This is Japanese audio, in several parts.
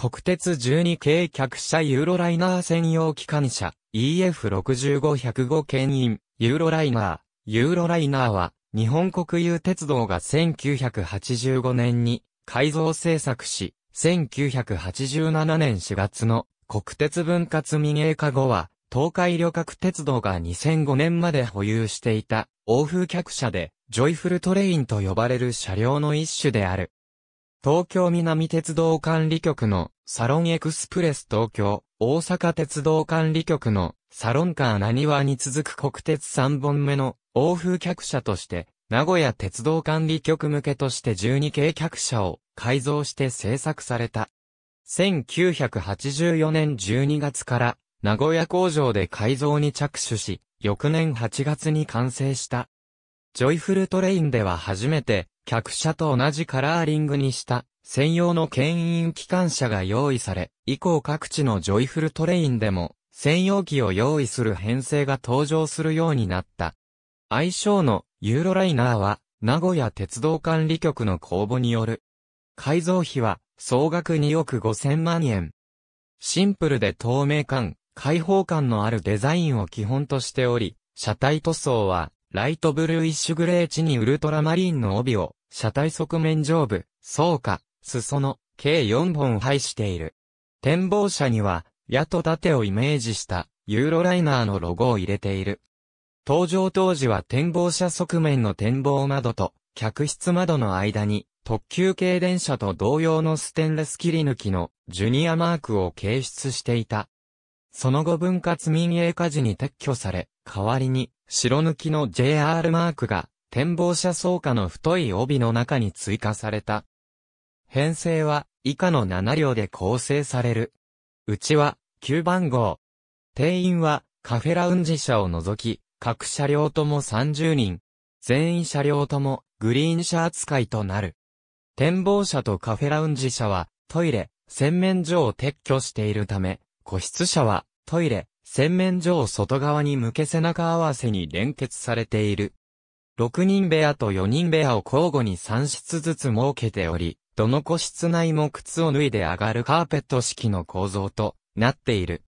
国鉄12系客車ユーロライナー専用機関車 EF65105 牽引ユーロライナー。ユーロライナーは日本国有鉄道が1985年に改造制作し、1987年4月の国鉄分割民営化後は東海旅客鉄道が2005年まで保有していた欧風客車でジョイフルトレインと呼ばれる車両の一種である。東京南鉄道管理局のサロンエクスプレス東京、大阪鉄道管理局のサロンカー何話に続く国鉄3本目の欧風客車として、名古屋鉄道管理局向けとして12系客車を改造して制作された。1984年12月から名古屋工場で改造に着手し、翌年8月に完成した。ジョイフルトレインでは初めて、客車と同じカラーリングにした専用の牽引機関車が用意され、以降各地のジョイフルトレインでも専用機を用意する編成が登場するようになった。愛称のユーロライナーは名古屋鉄道管理局の公募による。改造費は総額2億5千万円。シンプルで透明感、開放感のあるデザインを基本としており、車体塗装はライトブルーイッシュグレー地にウルトラマリンの帯を、車体側面上部、倉下、裾の、計4本配している。展望車には、矢と盾をイメージした、ユーロライナーのロゴを入れている。登場当時は展望車側面の展望窓と、客室窓の間に、特急系電車と同様のステンレス切り抜きのジュニアマークを掲出していた。その後分割民営化時に撤去され、代わりに白抜きの JR マークが展望車倉下の太い帯の中に追加された。編成は以下の7両で構成される。うちは9番号。定員はカフェラウンジ車を除き、各車両とも30人。全員車両ともグリーン車扱いとなる。展望車とカフェラウンジ車はトイレ、洗面所を撤去しているため、個室車は、トイレ、洗面所を外側に向け背中合わせに連結されている。6人部屋と4人部屋を交互に3室ずつ設けており、どの個室内も靴を脱いで上がるカーペット式の構造となっている。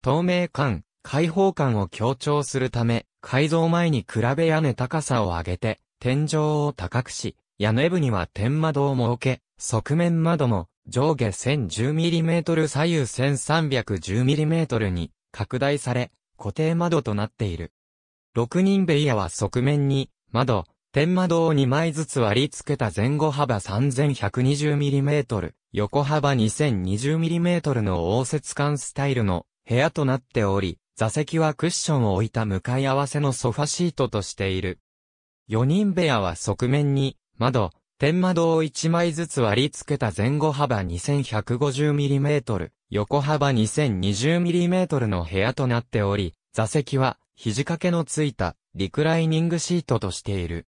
透明感、開放感を強調するため、改造前に比べ屋根高さを上げて、天井を高くし、屋根部には天窓を設け、側面窓も上下 1010mm 左右 1310mm に拡大され、固定窓となっている。6人部屋は側面に窓、天窓を2枚ずつ割り付けた前後幅 3120mm、横幅 2020mm の応接間スタイルの部屋となっており、座席はクッションを置いた向かい合わせのソファシートとしている。4人部屋は側面に窓、天窓を1枚ずつ割り付けた前後幅 2150mm、横幅 2020mm の部屋となっており、座席は肘掛けのついたリクライニングシートとしている。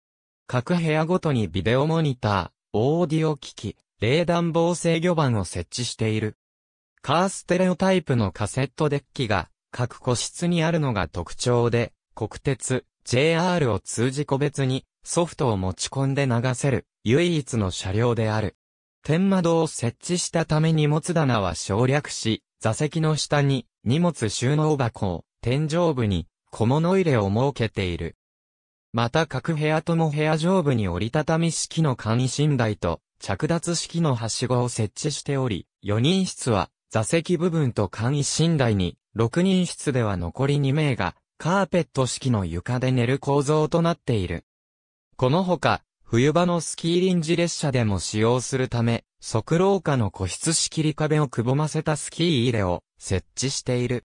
各部屋ごとにビデオモニター、オーディオ機器、冷暖房制御盤を設置している。カーステレオタイプのカセットデッキが各個室にあるのが特徴で、国鉄、JR を通じ個別にソフトを持ち込んで流せる、唯一の車両である。天窓を設置したため荷物棚は省略し、座席の下に荷物収納箱を天井部に小物入れを設けている。また各部屋とも部屋上部に折りたたみ式の簡易寝台と着脱式のはしごを設置しており、4人室は座席部分と簡易寝台に、6人室では残り2名がカーペット式の床で寝る構造となっている。このほか、冬場のスキー臨時列車でも使用するため、側廊下の個室仕切り壁をくぼませたスキー入れを設置している。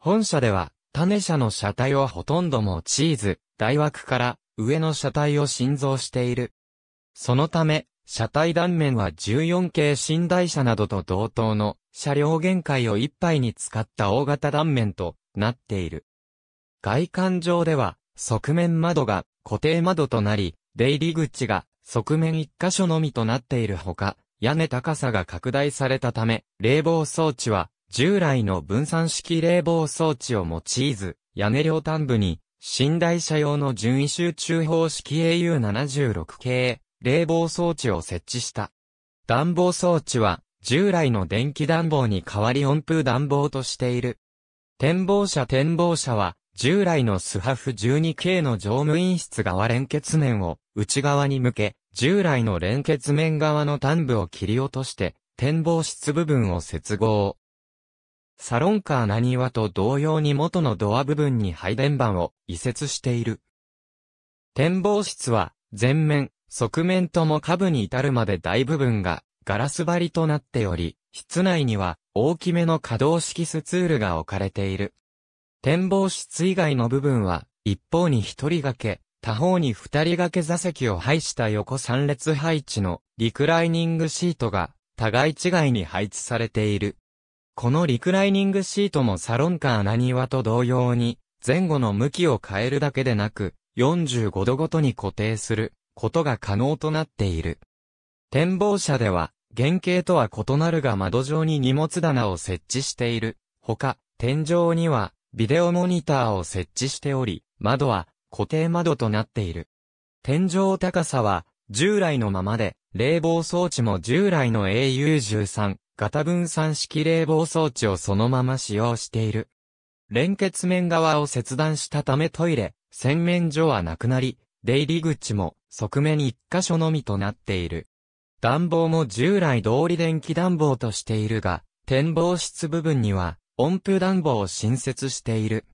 本社では、種車の車体はほとんどもチーズ、大枠から上の車体を新造している。そのため、車体断面は14系寝台車などと同等の車両限界をいっぱいに使った大型断面となっている。外観上では、側面窓が固定窓となり、出入り口が側面1箇所のみとなっているほか、屋根高さが拡大されたため、冷房装置は従来の分散式冷房装置を用いず、屋根両端部に寝台車用の順位集中方式 AU76 系冷房装置を設置した。暖房装置は従来の電気暖房に代わり温風暖房としている。展望車展望車は従来のスハフ 12K の乗務員室側連結面を内側に向け、従来の連結面側の端部を切り落として、展望室部分を接合。サロンカーな庭と同様に元のドア部分に配電盤を移設している。展望室は、前面、側面とも下部に至るまで大部分がガラス張りとなっており、室内には大きめの可動式スツールが置かれている。展望室以外の部分は、一方に一人掛け、他方に二人掛け座席を配した横三列配置のリクライニングシートが互い違いに配置されている。このリクライニングシートもサロンカーなニと同様に前後の向きを変えるだけでなく45度ごとに固定することが可能となっている。展望車では原型とは異なるが窓上に荷物棚を設置している。ほか、天井にはビデオモニターを設置しており、窓は固定窓となっている。天井高さは従来のままで、冷房装置も従来の AU13 型分散式冷房装置をそのまま使用している。連結面側を切断したためトイレ、洗面所はなくなり、出入り口も側面一箇所のみとなっている。暖房も従来通り電気暖房としているが、展望室部分には音符暖房を新設している。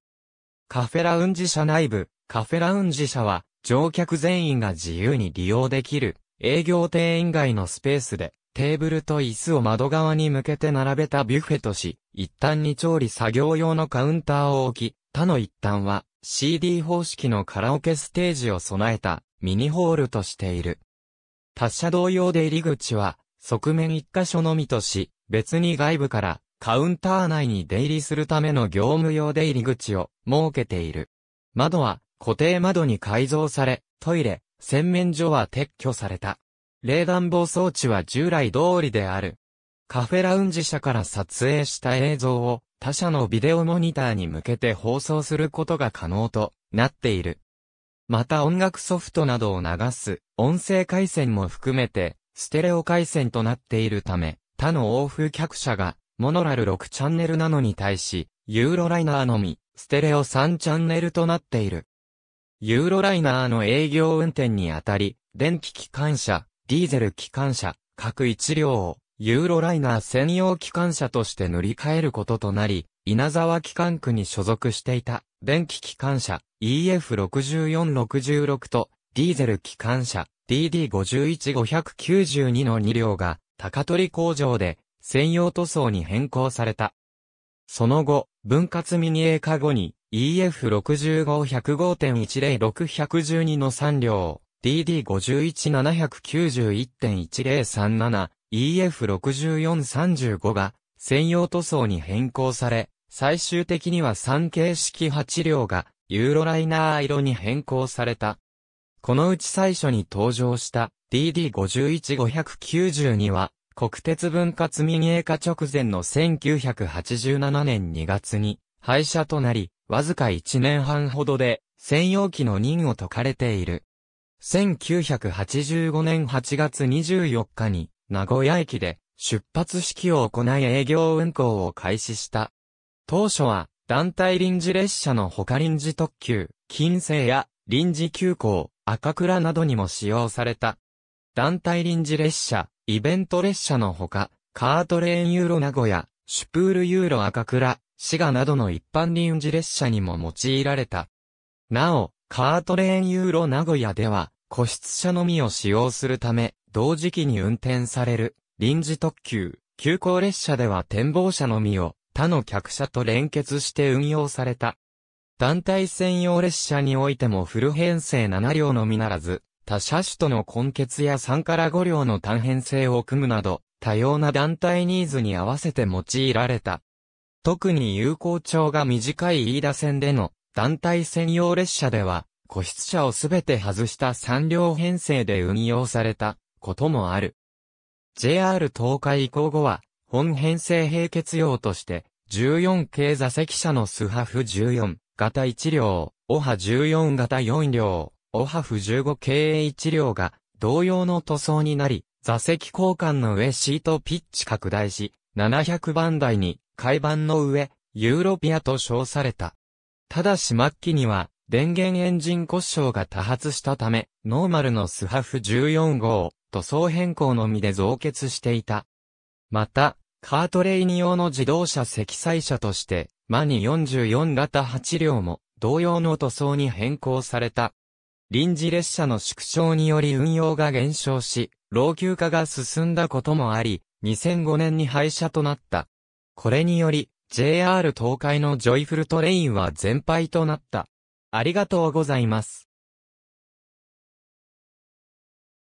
カフェラウンジ社内部、カフェラウンジ社は、乗客全員が自由に利用できる、営業店員外のスペースで、テーブルと椅子を窓側に向けて並べたビュッフェとし、一旦に調理作業用のカウンターを置き、他の一端は CD 方式のカラオケステージを備えたミニホールとしている。他社同様で入り口は側面一箇所のみとし、別に外部からカウンター内に出入りするための業務用出入り口を設けている。窓は固定窓に改造され、トイレ、洗面所は撤去された。冷暖房装置は従来通りである。カフェラウンジ社から撮影した映像を他社のビデオモニターに向けて放送することが可能となっている。また音楽ソフトなどを流す音声回線も含めてステレオ回線となっているため他の欧風客車がモノラル6チャンネルなのに対し、ユーロライナーのみ、ステレオ3チャンネルとなっている。ユーロライナーの営業運転にあたり、電気機関車、ディーゼル機関車、各1両を、ユーロライナー専用機関車として塗り替えることとなり、稲沢機関区に所属していた、電気機関車、EF6466 と、ディーゼル機関車、DD51592 の2両が、高取工場で、専用塗装に変更された。その後、分割ミニエーカ後に EF65-105.106-112 の3両、DD51-791.1037、EF64-35 が専用塗装に変更され、最終的には3形式8両がユーロライナー色に変更された。このうち最初に登場した DD51592 は国鉄分割民営化直前の1987年2月に廃車となり、わずか1年半ほどで専用機の任を解かれている。1985年8月24日に名古屋駅で出発式を行い営業運行を開始した。当初は団体臨時列車の他臨時特急、金星や臨時急行、赤倉などにも使用された。団体臨時列車、イベント列車のほか、カートレーンユーロ名古屋、シュプールユーロ赤倉、滋賀などの一般臨時列車にも用いられた。なお、カートレーンユーロ名古屋では、個室車のみを使用するため、同時期に運転される、臨時特急、急行列車では展望車のみを、他の客車と連結して運用された。団体専用列車においてもフル編成7両のみならず、他車種との根結や3から5両の単編成を組むなど、多様な団体ニーズに合わせて用いられた。特に有効長が短い飯田線での団体専用列車では、個室車をすべて外した3両編成で運用されたこともある。JR 東海移行後は、本編成並結用として、14系座席車のスハフ14型1両、オハ14型4両、オハフ15経営1両が同様の塗装になり、座席交換の上シートピッチ拡大し、700番台に海板の上、ユーロピアと称された。ただし末期には、電源エンジン故障が多発したため、ノーマルのスハフ14号を塗装変更のみで増結していた。また、カートレイニ用の自動車積載車として、マニ44型8両も同様の塗装に変更された。臨時列車の縮小により運用が減少し、老朽化が進んだこともあり、2005年に廃車となった。これにより、JR 東海のジョイフルトレインは全廃となった。ありがとうございます。